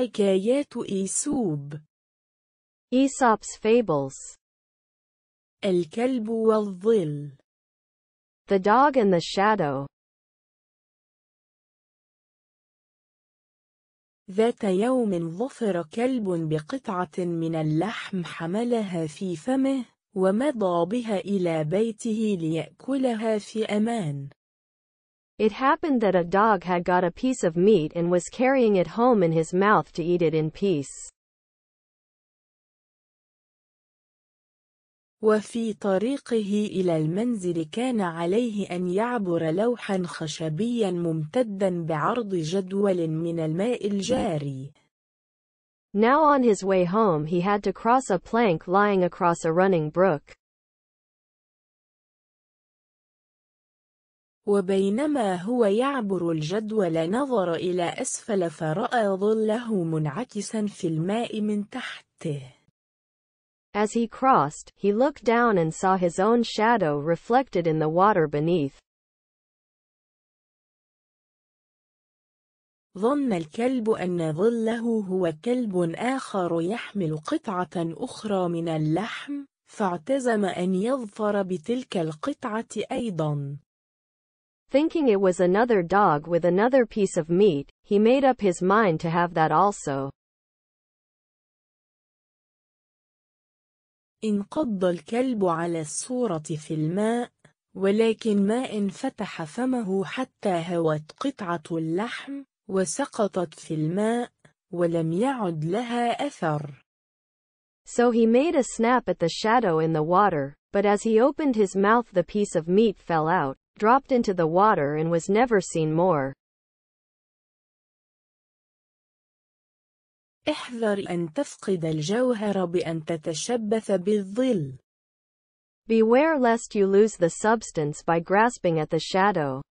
حكايات إيسوب Aesop's fables الكلب والظل The dog and the shadow ذات يوم ظفر كلب بقطعة من اللحم حملها في فمه ومضى بها إلى بيته ليأكلها في أمان It happened that a dog had got a piece of meat and was carrying it home in his mouth to eat it in peace. وفي طريقه إلى المنزل كان عليه أن يعبر لوحا خشبيا ممتدا بعرض جدول من الماء الجاري. Now on his way home he had to cross a plank lying across a running brook. وبينما هو يعبر الجدول نظر إلى أسفل فرأى ظله منعكسا في الماء من تحته. As he crossed, he looked down and saw his own shadow reflected in the water beneath. ظن الكلب أن ظله هو كلب آخر يحمل قطعة أخرى من اللحم، فاعتزم أن يظفر بتلك القطعة أيضاً. Thinking it was another dog with another piece of meat, he made up his mind to have that also. انقض الكلب على الصورة في الماء ولكن ما فتح فمه حتى هوت قطعة اللحم وسقطت في الماء ولم يعد لها أثر So he made a snap at the shadow in the water, but as he opened his mouth the piece of meat fell out dropped into the water and was never seen more. احذر أن تفقد الجوهر بأن تتشبث بالظل. Beware lest you lose the substance by grasping at the shadow.